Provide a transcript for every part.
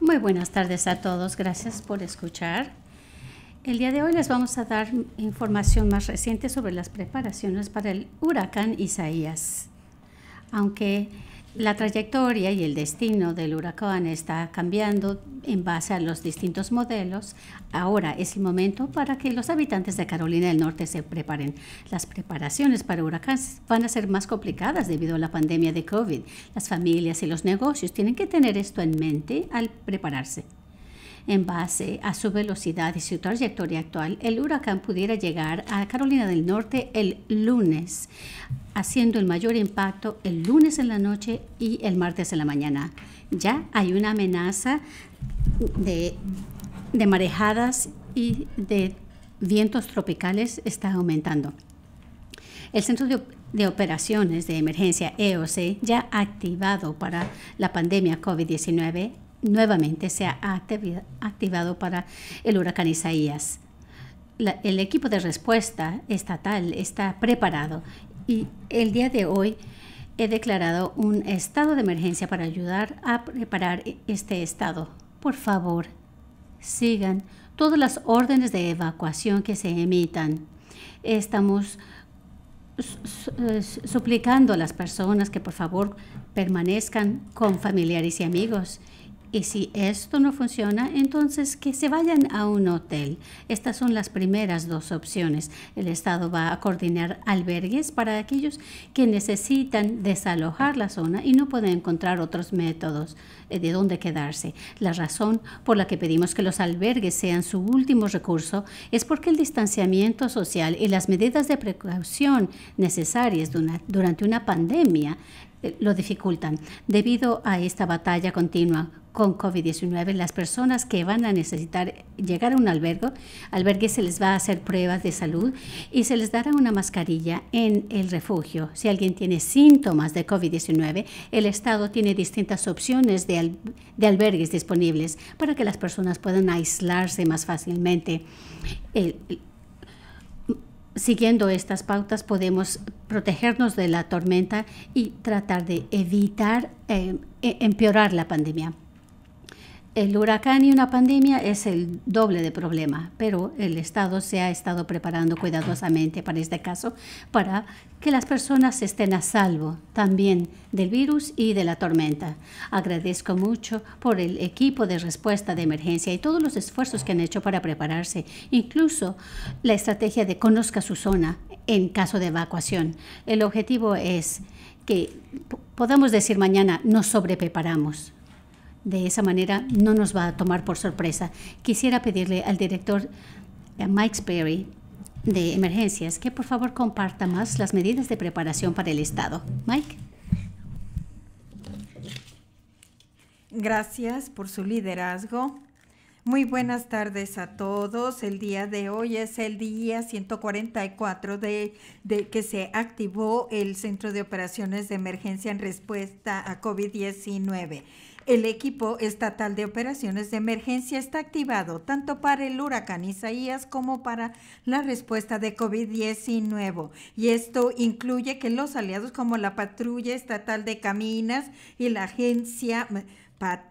Muy buenas tardes a todos, gracias por escuchar. El día de hoy les vamos a dar información más reciente sobre las preparaciones para el huracán Isaías. Aunque la trayectoria y el destino del huracán está cambiando en base a los distintos modelos. Ahora es el momento para que los habitantes de Carolina del Norte se preparen. Las preparaciones para huracanes van a ser más complicadas debido a la pandemia de COVID. Las familias y los negocios tienen que tener esto en mente al prepararse. En base a su velocidad y su trayectoria actual, el huracán pudiera llegar a Carolina del Norte el lunes, haciendo el mayor impacto el lunes en la noche y el martes en la mañana. Ya hay una amenaza de, marejadas y de vientos tropicales está aumentando. El Centro de, Operaciones de Emergencia EOC, ya activado para la pandemia COVID-19, nuevamente se ha activado para el huracán Isaías. el equipo de respuesta estatal está preparado y el día de hoy he declarado un estado de emergencia para ayudar a preparar e-, este estado. Por favor, sigan todas las órdenes de evacuación que se emitan. Estamos suplicando a las personas que por favor permanezcan con familiares y amigos y si esto no funciona, entonces que se vayan a un hotel. Estas son las primeras dos opciones. El Estado va a coordinar albergues para aquellos que necesitan desalojar la zona y no pueden encontrar otros métodos eh, de dónde quedarse. La razón por la que pedimos que los albergues sean su último recurso es porque el distanciamiento social y las medidas de precaución necesarias durante una pandemia eh, lo dificultan. Debido a esta batalla continua con COVID-19, las personas que van a necesitar llegar a un albergo, albergue se les va a hacer pruebas de salud y se les dará una mascarilla en el refugio. Si alguien tiene síntomas de COVID-19, el Estado tiene distintas opciones de, albergues disponibles para que las personas puedan aislarse más fácilmente. siguiendo estas pautas podemos protegernos de la tormenta y tratar de evitar eh, e, empeorar la pandemia. El huracán y una pandemia es el doble de problema, pero el Estado se ha estado preparando cuidadosamente para este caso, para que las personas estén a salvo también del virus y de la tormenta. Agradezco mucho por el equipo de respuesta de emergencia y todos los esfuerzos que han hecho para prepararse, incluso la estrategia de conozca su zona en caso de evacuación. El objetivo es que podamos decir mañana, nos sobrepreparamos de esa manera no nos va a tomar por sorpresa. Quisiera pedirle al director eh, Mike Sperry de Emergencias que por favor comparta más las medidas de preparación para el Estado. Mike. Gracias por su liderazgo. Muy buenas tardes a todos. El día de hoy es el día 144 de, de que se activó el Centro de Operaciones de Emergencia en respuesta a COVID-19. El equipo estatal de operaciones de emergencia está activado tanto para el huracán Isaías como para la respuesta de COVID-19 y esto incluye que los aliados como la patrulla estatal de caminas y la agencia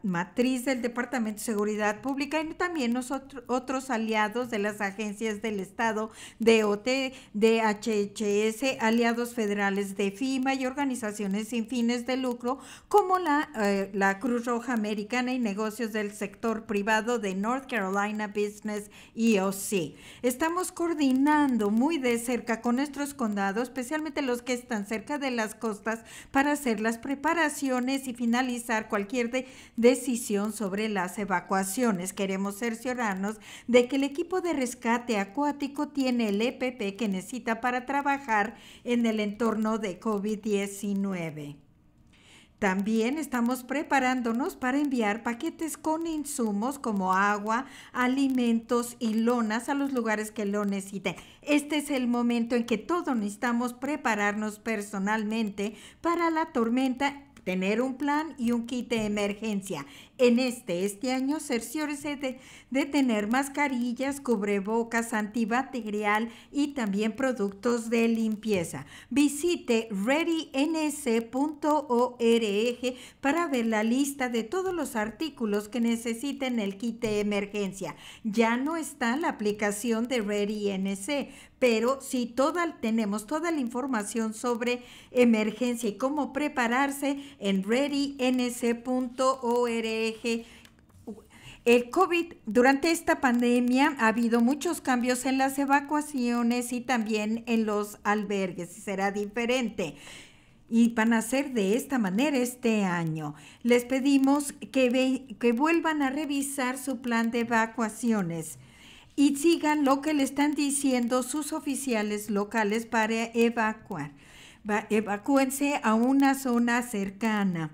matriz del Departamento de Seguridad Pública y también nosotros, otros aliados de las agencias del Estado, de OT, de HHS, aliados federales de FIMA y organizaciones sin fines de lucro como la, eh, la Cruz Roja Americana y negocios del sector privado de North Carolina Business EOC. Estamos coordinando muy de cerca con nuestros condados, especialmente los que están cerca de las costas, para hacer las preparaciones y finalizar cualquier de decisión sobre las evacuaciones. Queremos cerciorarnos de que el equipo de rescate acuático tiene el EPP que necesita para trabajar en el entorno de COVID-19. También estamos preparándonos para enviar paquetes con insumos como agua, alimentos y lonas a los lugares que lo necesiten. Este es el momento en que todos necesitamos prepararnos personalmente para la tormenta tener un plan y un kit de emergencia en este, este año, cerciórese de, de tener mascarillas, cubrebocas, antibacterial y también productos de limpieza. Visite readync.org para ver la lista de todos los artículos que necesiten el kit de emergencia. Ya no está la aplicación de ReadyNC, pero si tenemos toda la información sobre emergencia y cómo prepararse en readync.org. El COVID, durante esta pandemia ha habido muchos cambios en las evacuaciones y también en los albergues, será diferente. Y van a ser de esta manera este año. Les pedimos que, que vuelvan a revisar su plan de evacuaciones y sigan lo que le están diciendo sus oficiales locales para evacuar. Va, evacúense a una zona cercana.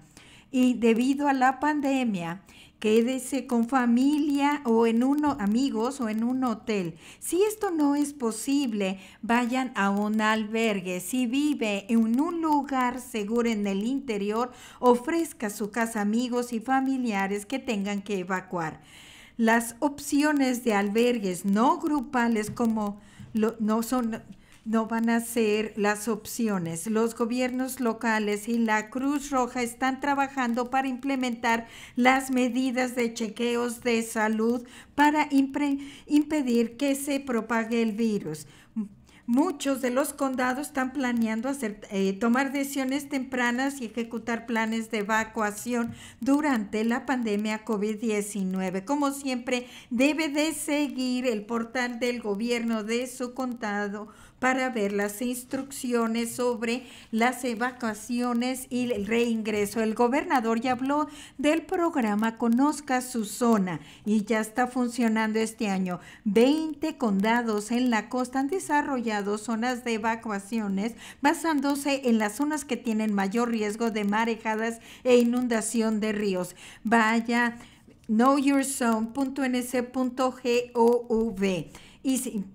Y debido a la pandemia, quédese con familia o en uno amigos o en un hotel. Si esto no es posible, vayan a un albergue. Si vive en un lugar seguro en el interior, ofrezca su casa a amigos y familiares que tengan que evacuar. Las opciones de albergues no grupales como no son no van a ser las opciones. Los gobiernos locales y la Cruz Roja están trabajando para implementar las medidas de chequeos de salud para impedir que se propague el virus. Muchos de los condados están planeando hacer, eh, tomar decisiones tempranas y ejecutar planes de evacuación durante la pandemia COVID-19. Como siempre, debe de seguir el portal del gobierno de su condado para ver las instrucciones sobre las evacuaciones y el reingreso. El gobernador ya habló del programa Conozca su zona y ya está funcionando este año. veinte condados en la costa han desarrollado zonas de evacuaciones basándose en las zonas que tienen mayor riesgo de marejadas e inundación de ríos. Vaya knowyourzone.nc.gov y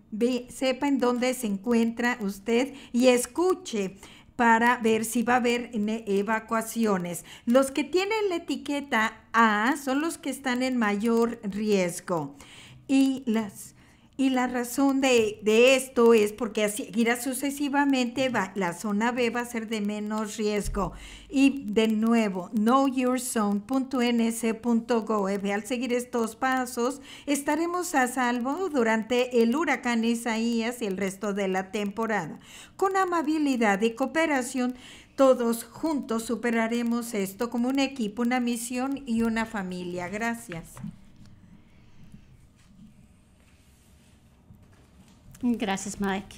sepa en dónde se encuentra usted y escuche para ver si va a haber eh, evacuaciones. Los que tienen la etiqueta A son los que están en mayor riesgo y las y la razón de, de esto es porque así irá sucesivamente, va, la zona B va a ser de menos riesgo. Y de nuevo, knowyourzone.nc.gov. Al seguir estos pasos, estaremos a salvo durante el huracán Isaías y el resto de la temporada. Con amabilidad y cooperación, todos juntos superaremos esto como un equipo, una misión y una familia. Gracias. Gracias, Mike.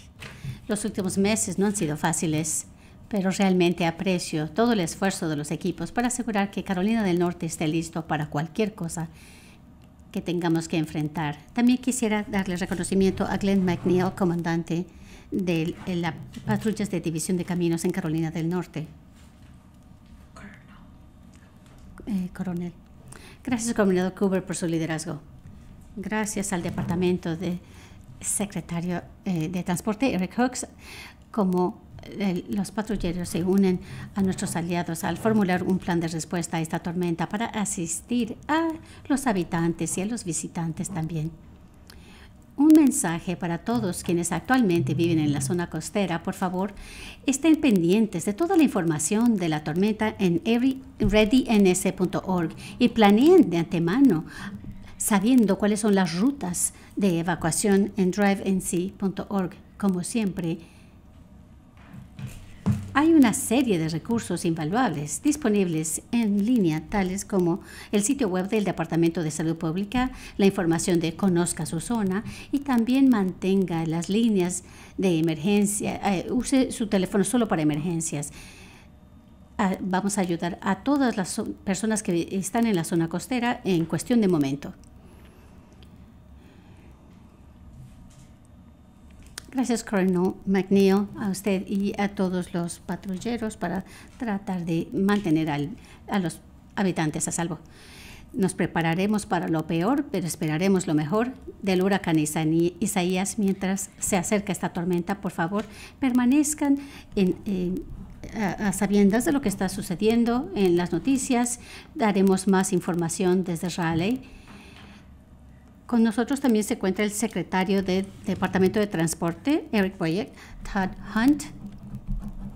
Los últimos meses no han sido fáciles, pero realmente aprecio todo el esfuerzo de los equipos para asegurar que Carolina del Norte esté listo para cualquier cosa que tengamos que enfrentar. También quisiera darle reconocimiento a Glenn McNeil, comandante de las patrullas de División de Caminos en Carolina del Norte. Eh, coronel. Gracias, coronel Cooper, por su liderazgo. Gracias al Departamento de secretario eh, de Transporte, Eric Hooks, como eh, los patrulleros se unen a nuestros aliados al formular un plan de respuesta a esta tormenta para asistir a los habitantes y a los visitantes también. Un mensaje para todos quienes actualmente viven en la zona costera, por favor, estén pendientes de toda la información de la tormenta en everyreadyns.org y planeen de antemano sabiendo cuáles son las rutas de evacuación en drivenc.org, como siempre, hay una serie de recursos invaluables disponibles en línea, tales como el sitio web del Departamento de Salud Pública, la información de Conozca su zona y también mantenga las líneas de emergencia, eh, use su teléfono solo para emergencias. Ah, vamos a ayudar a todas las personas que están en la zona costera en cuestión de momento. Gracias, Coronel McNeil, a usted y a todos los patrulleros para tratar de mantener a los habitantes a salvo. Nos prepararemos para lo peor, pero esperaremos lo mejor del huracán Isaías mientras se acerca esta tormenta. Por favor, permanezcan en, eh, sabiendas de lo que está sucediendo en las noticias. Daremos más información desde Raleigh con nosotros también se encuentra el secretario del Departamento de Transporte, Eric Boyek, Todd Hunt,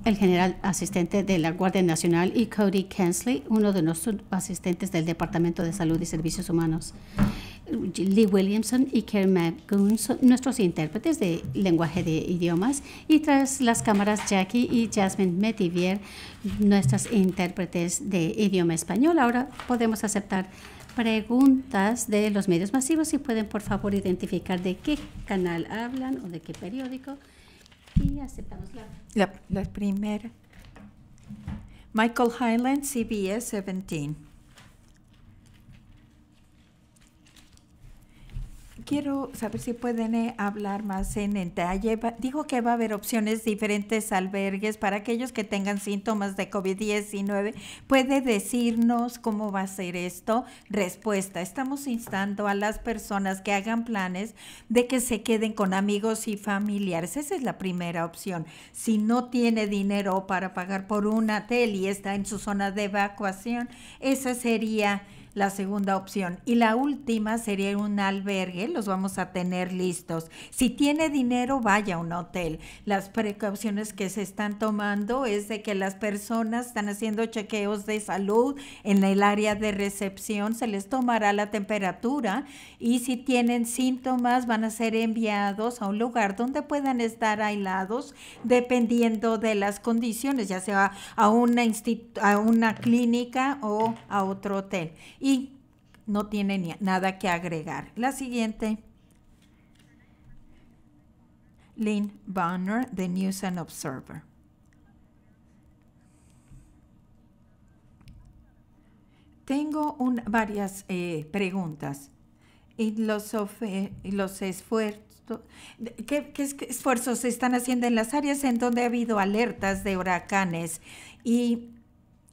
el general asistente de la Guardia Nacional y Cody Kensley, uno de nuestros asistentes del Departamento de Salud y Servicios Humanos. Lee Williamson y Karen McGoon nuestros intérpretes de lenguaje de idiomas y tras las cámaras Jackie y Jasmine Metivier, nuestras intérpretes de idioma español. Ahora podemos aceptar preguntas de los medios masivos si pueden por favor identificar de qué canal hablan o de qué periódico. Y aceptamos la, la, primera. Michael Highland, CBS 17. quiero saber si pueden eh, hablar más en detalle. Dijo que va a haber opciones diferentes albergues para aquellos que tengan síntomas de COVID-19. ¿Puede decirnos cómo va a ser esto? Respuesta, estamos instando a las personas que hagan planes de que se queden con amigos y familiares. Esa es la primera opción. Si no tiene dinero para pagar por un hotel y está en su zona de evacuación, esa sería la segunda opción. Y la última sería un albergue, los vamos a tener listos. Si tiene dinero, vaya a un hotel. Las precauciones que se están tomando es de que las personas están haciendo chequeos de salud en el área de recepción, se les tomará la temperatura y si tienen síntomas van a ser enviados a un lugar donde puedan estar aislados dependiendo de las condiciones, ya sea a una, a una clínica o a otro hotel y no tiene ni nada que agregar. La siguiente, Lynn Bonner the News and Observer. Tengo un, varias eh, preguntas. Y los, los esfuerzos, ¿qué, esfuerzos se están haciendo en las áreas en donde ha habido alertas de huracanes? Y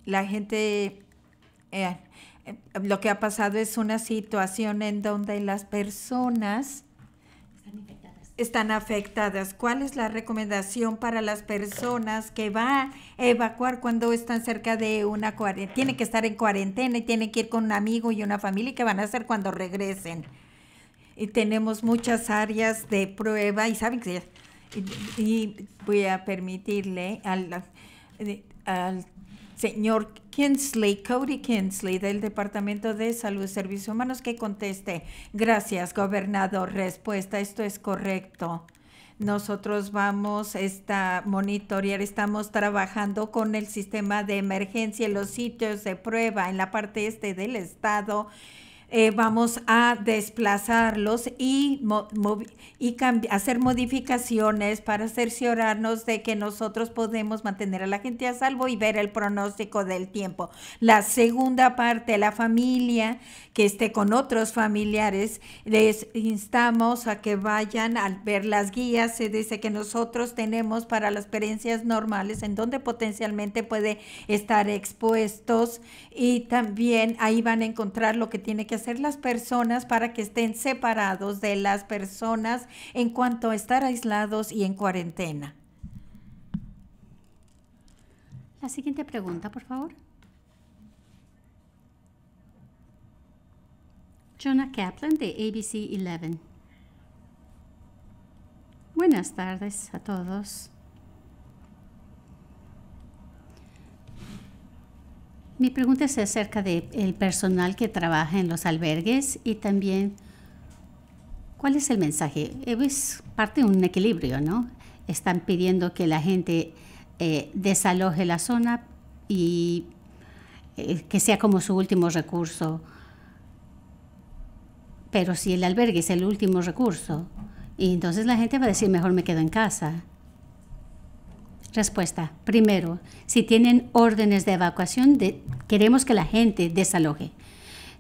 la gente eh, eh, lo que ha pasado es una situación en donde las personas están afectadas. ¿Cuál es la recomendación para las personas que van a evacuar cuando están cerca de una cuarentena? Tienen que estar en cuarentena y tiene que ir con un amigo y una familia. ¿Qué van a hacer cuando regresen? Y tenemos muchas áreas de prueba y saben que... Y, voy a permitirle al, al eh, señor Kinsley, Cody Kinsley, del Departamento de Salud y Servicios Humanos, que conteste. Gracias, gobernador. Respuesta, esto es correcto. Nosotros vamos a monitorear, estamos trabajando con el sistema de emergencia en los sitios de prueba en la parte este del estado. Eh, vamos a desplazarlos y, y hacer modificaciones para cerciorarnos de que nosotros podemos mantener a la gente a salvo y ver el pronóstico del tiempo. La segunda parte, la familia que esté con otros familiares, les instamos a que vayan a ver las guías. Se dice que nosotros tenemos para las experiencias normales en donde potencialmente puede estar expuestos y también ahí van a encontrar lo que tiene que hacer las personas para que estén separados de las personas en cuanto a estar aislados y en cuarentena. La siguiente pregunta, por favor. Jonah Kaplan de ABC 11. Buenas tardes a todos. Mi pregunta es acerca de el personal que trabaja en los albergues y también cuál es el mensaje. Eh, es pues, parte de un equilibrio, ¿no? Están pidiendo que la gente eh, desaloje la zona y eh, que sea como su último recurso. Pero si el albergue es el último recurso, y entonces la gente va a decir, mejor me quedo en casa. Respuesta. Primero, si tienen órdenes de evacuación, queremos que la gente desaloje.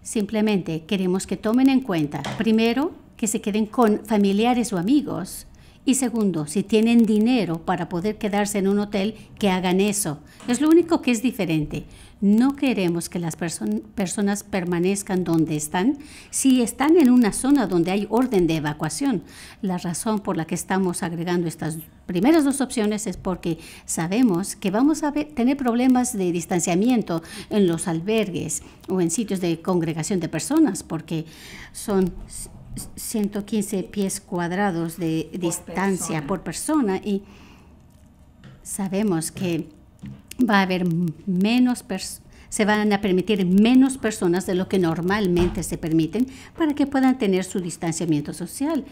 Simplemente queremos que tomen en cuenta, primero, que se queden con familiares o amigos. Y segundo, si tienen dinero para poder quedarse en un hotel, que hagan eso. Es lo único que es diferente. No queremos que las personas permanezcan donde están si están en una zona donde hay orden de evacuación. La razón por la que estamos agregando estas primeras dos opciones es porque sabemos que vamos a tener problemas de distanciamiento en los albergues o en sitios de congregación de personas porque son 115 pies cuadrados de distancia por persona y sabemos que va a haber menos se van a permitir menos personas de lo que normalmente se permiten para que puedan tener su distanciamiento social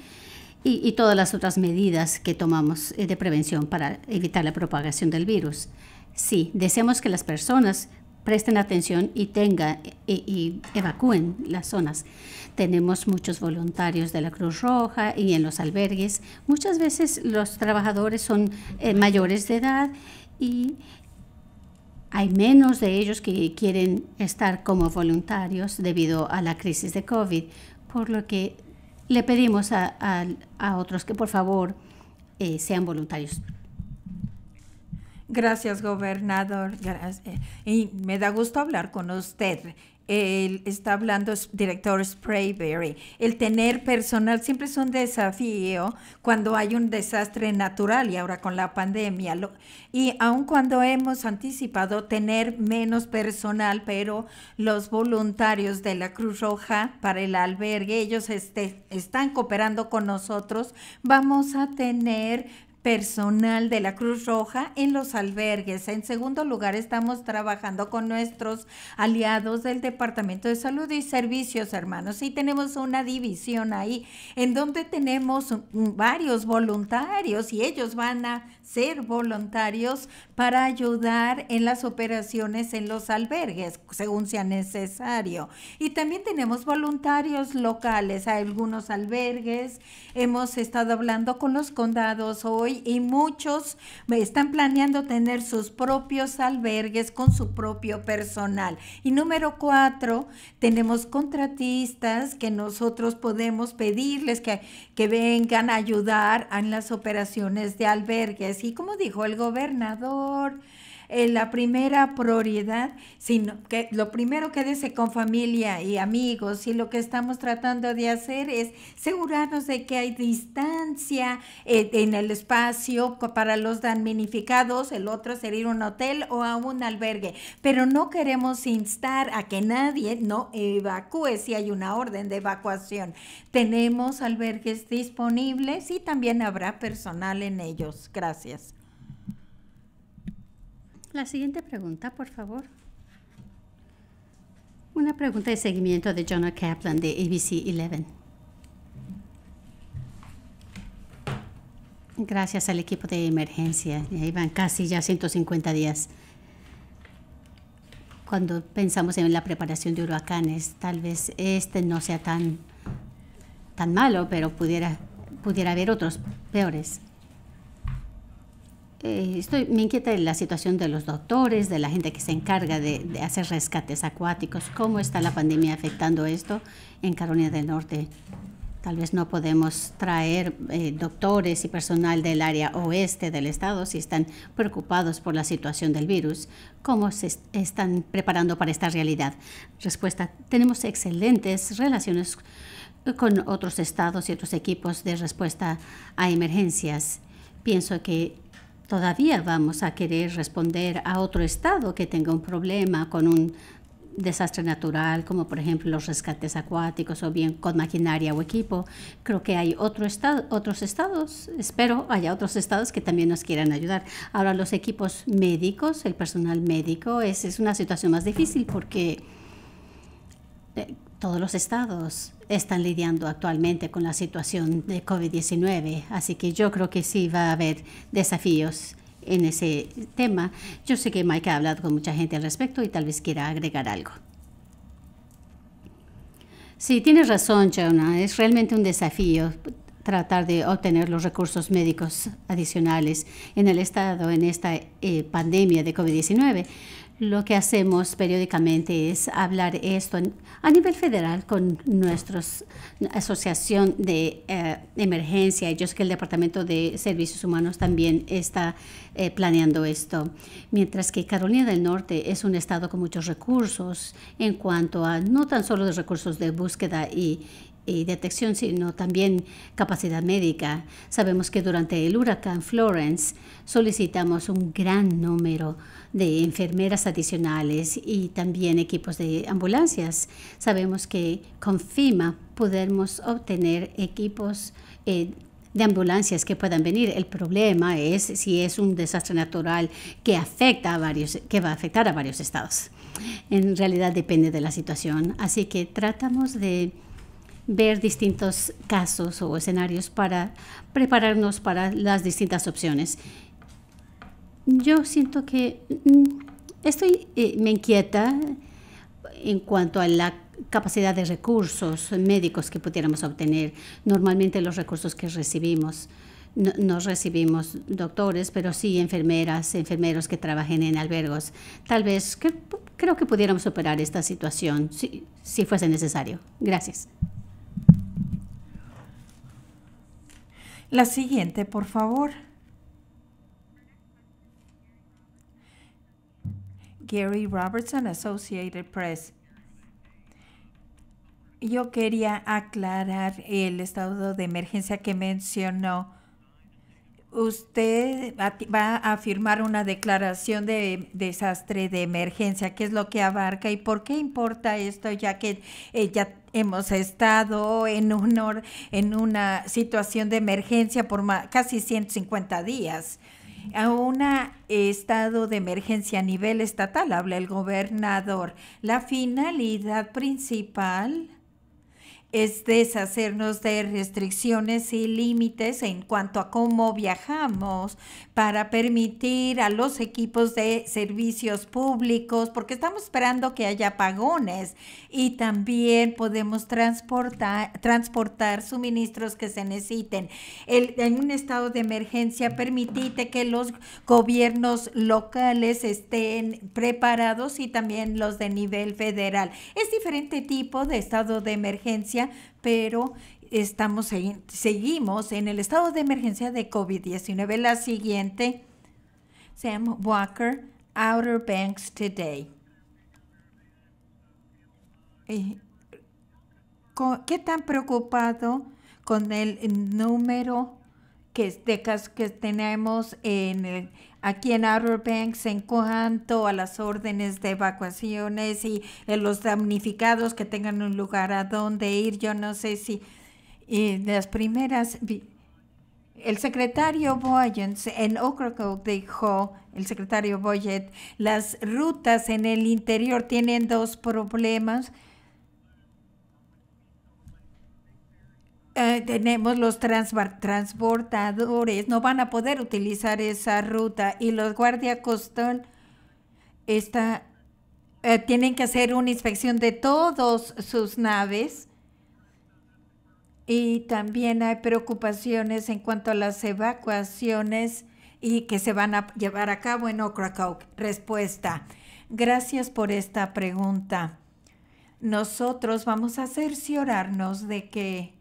y, todas las otras medidas que tomamos eh, de prevención para evitar la propagación del virus. Sí, deseamos que las personas presten atención y tengan e, y, evacúen las zonas. Tenemos muchos voluntarios de la Cruz Roja y en los albergues. Muchas veces los trabajadores son eh, mayores de edad y hay menos de ellos que quieren estar como voluntarios debido a la crisis de COVID, por lo que le pedimos a, otros que por favor eh, sean voluntarios. Gracias, gobernador. Y me da gusto hablar con usted el, está hablando director Sprayberry. El tener personal siempre es un desafío cuando hay un desastre natural y ahora con la pandemia. Lo, y aun cuando hemos anticipado tener menos personal, pero los voluntarios de la Cruz Roja para el albergue, ellos este, están cooperando con nosotros, vamos a tener personal de la Cruz Roja en los albergues. En segundo lugar, estamos trabajando con nuestros aliados del Departamento de Salud y Servicios, hermanos. Y tenemos una división ahí en donde tenemos varios voluntarios y ellos van a ser voluntarios para ayudar en las operaciones en los albergues, según sea necesario. Y también tenemos voluntarios locales a algunos albergues. Hemos estado hablando con los condados hoy y muchos están planeando tener sus propios albergues con su propio personal. Y número cuatro, tenemos contratistas que nosotros podemos pedirles que, que vengan a ayudar en las operaciones de albergues así como dijo el gobernador, eh, la primera prioridad, sino que lo primero que dice con familia y amigos y lo que estamos tratando de hacer es asegurarnos de que hay distancia eh, en el espacio para los damnificados, el otro sería un hotel o a un albergue, pero no queremos instar a que nadie no evacúe si hay una orden de evacuación. Tenemos albergues disponibles y también habrá personal en ellos. Gracias. La siguiente pregunta, por favor. Una pregunta de seguimiento de Jonah Kaplan de ABC 11. Gracias al equipo de emergencia. Iban casi ya 150 días. Cuando pensamos en la preparación de huracanes, tal vez este no sea tan, tan malo, pero pudiera, pudiera haber otros peores. Eh, estoy, me inquieta la situación de los doctores, de la gente que se encarga de, hacer rescates acuáticos. ¿Cómo está la pandemia afectando esto en Carolina del Norte? Tal vez no podemos traer eh, doctores y personal del área oeste del estado si están preocupados por la situación del virus. ¿Cómo se están preparando para esta realidad? Respuesta, tenemos excelentes relaciones con otros estados y otros equipos de respuesta a emergencias. Pienso que todavía vamos a querer responder a otro estado que tenga un problema con un desastre natural, como por ejemplo los rescates acuáticos o bien con maquinaria o equipo. Creo que hay otro estado, otros estados, espero haya otros estados que también nos quieran ayudar. Ahora los equipos médicos, el personal médico, es, es una situación más difícil porque eh, todos los estados están lidiando actualmente con la situación de COVID-19, así que yo creo que sí va a haber desafíos en ese tema. Yo sé que Mike ha hablado con mucha gente al respecto y tal vez quiera agregar algo. Sí, tienes razón, Jonah. Es realmente un desafío tratar de obtener los recursos médicos adicionales en el Estado en esta eh, pandemia de COVID-19. Lo que hacemos periódicamente es hablar esto a nivel federal con nuestra asociación de eh, emergencia. ellos que el Departamento de Servicios Humanos también está eh, planeando esto. Mientras que Carolina del Norte es un estado con muchos recursos en cuanto a no tan solo los recursos de búsqueda y, y detección, sino también capacidad médica. Sabemos que durante el huracán Florence solicitamos un gran número de enfermeras adicionales y también equipos de ambulancias. Sabemos que con FIMA podemos obtener equipos eh, de ambulancias que puedan venir. El problema es si es un desastre natural que afecta a varios, que va a afectar a varios estados. En realidad depende de la situación. Así que tratamos de ver distintos casos o escenarios para prepararnos para las distintas opciones. Yo siento que mm, estoy, eh, me inquieta en cuanto a la capacidad de recursos médicos que pudiéramos obtener. Normalmente los recursos que recibimos, no, recibimos doctores, pero sí enfermeras, enfermeros que trabajen en albergos. Tal vez creo que pudiéramos superar esta situación si fuese necesario. Gracias. La siguiente, por favor. Gary Robertson, Associated Press. Yo quería aclarar el estado de emergencia que mencionó usted va a firmar una declaración de desastre de emergencia. ¿Qué es lo que abarca y por qué importa esto? Ya que eh, ya hemos estado en, un en una situación de emergencia por más, casi 150 días a un estado de emergencia a nivel estatal, habla el gobernador. La finalidad principal es deshacernos de restricciones y límites en cuanto a cómo viajamos para permitir a los equipos de servicios públicos, porque estamos esperando que haya apagones y también podemos transportar, transportar suministros que se necesiten. El, en un estado de emergencia, permitite que los gobiernos locales estén preparados y también los de nivel federal. Es diferente tipo de estado de emergencia pero estamos seguimos en el estado de emergencia de COVID-19. La siguiente, Sam Walker, Outer Banks Today. Eh, ¿Qué tan preocupado con el número que, de casos que tenemos en el aquí en Outer Banks en cuanto a las órdenes de evacuaciones y eh, los damnificados que tengan un lugar a donde ir. Yo no sé si y las primeras... El secretario Boyens en Ocracoke dijo, el secretario Boyet, las rutas en el interior tienen dos problemas Eh, tenemos los transportadores, no van a poder utilizar esa ruta y los guardia costal eh, tienen que hacer una inspección de todas sus naves y también hay preocupaciones en cuanto a las evacuaciones y que se van a llevar a cabo en Okrakow. Respuesta. Gracias por esta pregunta. Nosotros vamos a cerciorarnos de que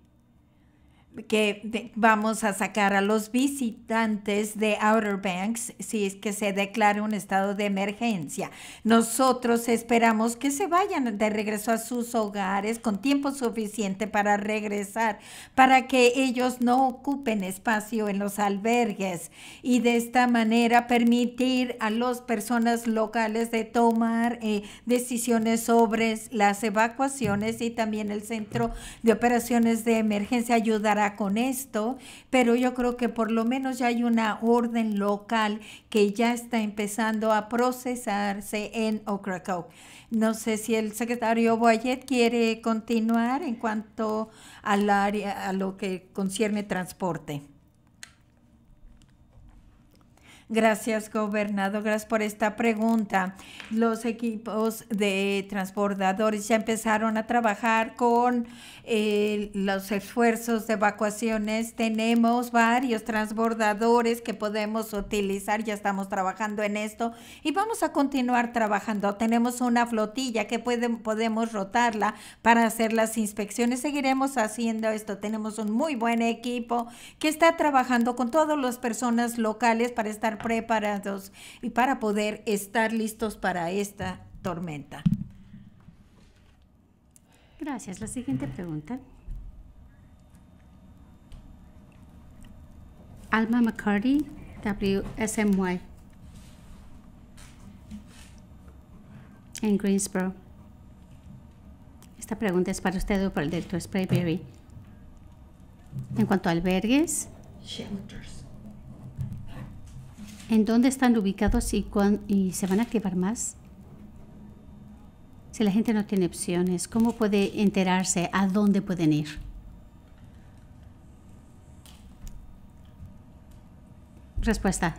que vamos a sacar a los visitantes de Outer Banks si es que se declare un estado de emergencia. Nosotros esperamos que se vayan de regreso a sus hogares con tiempo suficiente para regresar, para que ellos no ocupen espacio en los albergues y de esta manera permitir a las personas locales de tomar eh, decisiones sobre las evacuaciones y también el Centro de Operaciones de Emergencia ayudará con esto, pero yo creo que por lo menos ya hay una orden local que ya está empezando a procesarse en Ocracoke. No sé si el secretario Boyet quiere continuar en cuanto al área, a lo que concierne transporte. Gracias, gobernador. Gracias por esta pregunta. Los equipos de transbordadores ya empezaron a trabajar con eh, los esfuerzos de evacuaciones. Tenemos varios transbordadores que podemos utilizar. Ya estamos trabajando en esto y vamos a continuar trabajando. Tenemos una flotilla que pueden podemos rotarla para hacer las inspecciones. Seguiremos haciendo esto. Tenemos un muy buen equipo que está trabajando con todas las personas locales para estar preparados y para poder estar listos para esta tormenta. Gracias. La siguiente pregunta. Alma McCarty, WSMY, en Greensboro. Esta pregunta es para usted o para el doctor Sprayberry. En cuanto a albergues, shelters. ¿En dónde están ubicados y, y se van a activar más? Si la gente no tiene opciones, ¿cómo puede enterarse a dónde pueden ir? Respuesta.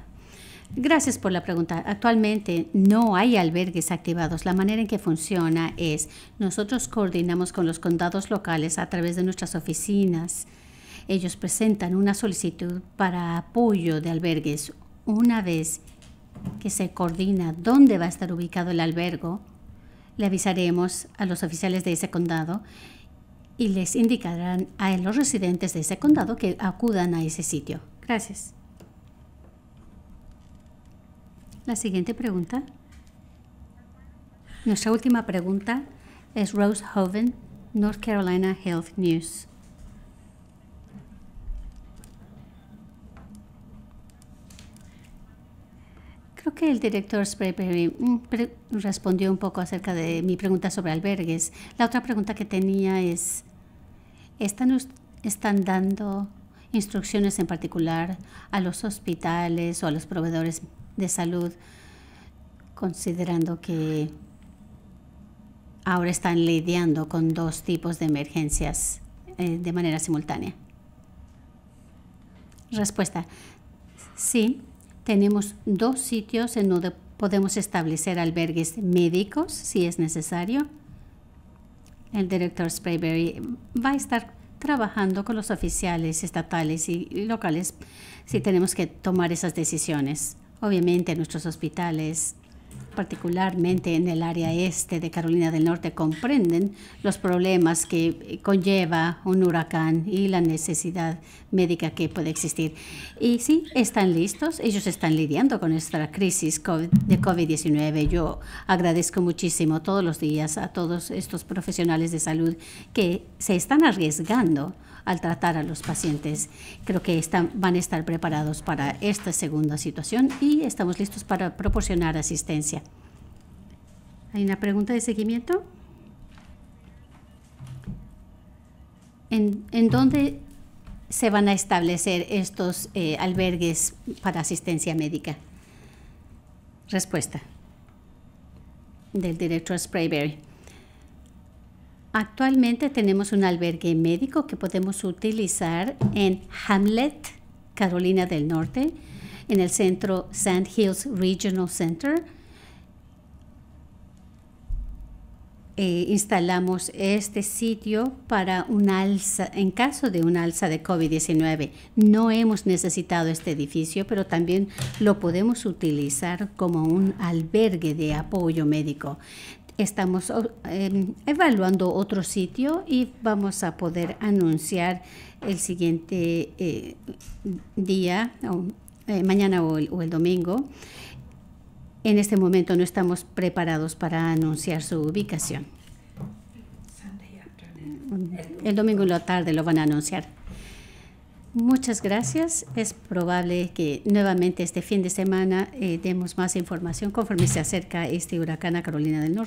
Gracias por la pregunta. Actualmente no hay albergues activados. La manera en que funciona es nosotros coordinamos con los condados locales a través de nuestras oficinas. Ellos presentan una solicitud para apoyo de albergues una vez que se coordina dónde va a estar ubicado el albergo, le avisaremos a los oficiales de ese condado y les indicarán a los residentes de ese condado que acudan a ese sitio. Gracias. La siguiente pregunta. Nuestra última pregunta es Rose Hoven, North Carolina Health News. que el director mm, respondió un poco acerca de mi pregunta sobre albergues. La otra pregunta que tenía es, ¿están, están dando instrucciones en particular a los hospitales o a los proveedores de salud, considerando que ahora están lidiando con dos tipos de emergencias eh, de manera simultánea? Respuesta. Sí, tenemos dos sitios en donde podemos establecer albergues médicos si es necesario. El director Sprayberry va a estar trabajando con los oficiales estatales y locales si tenemos que tomar esas decisiones. Obviamente nuestros hospitales particularmente en el área este de Carolina del Norte, comprenden los problemas que conlleva un huracán y la necesidad médica que puede existir. Y sí, están listos, ellos están lidiando con nuestra crisis de COVID-19. Yo agradezco muchísimo todos los días a todos estos profesionales de salud que se están arriesgando al tratar a los pacientes. Creo que están, van a estar preparados para esta segunda situación y estamos listos para proporcionar asistencia. ¿Hay una pregunta de seguimiento? ¿En, dónde se van a establecer estos eh, albergues para asistencia médica? Respuesta del director Sprayberry. Actualmente tenemos un albergue médico que podemos utilizar en Hamlet, Carolina del Norte, en el centro Sand Hills Regional Center. Eh, instalamos este sitio para un alza, en caso de un alza de COVID-19. No hemos necesitado este edificio, pero también lo podemos utilizar como un albergue de apoyo médico estamos oh, em, evaluando otro sitio y vamos a poder anunciar el siguiente eh, día, eh, mañana o el, domingo. En este momento no estamos preparados para anunciar su ubicación. El domingo en la tarde lo van a anunciar. Muchas gracias. Es probable que nuevamente este fin de semana eh, demos más información conforme se acerca este huracán a Carolina del Norte.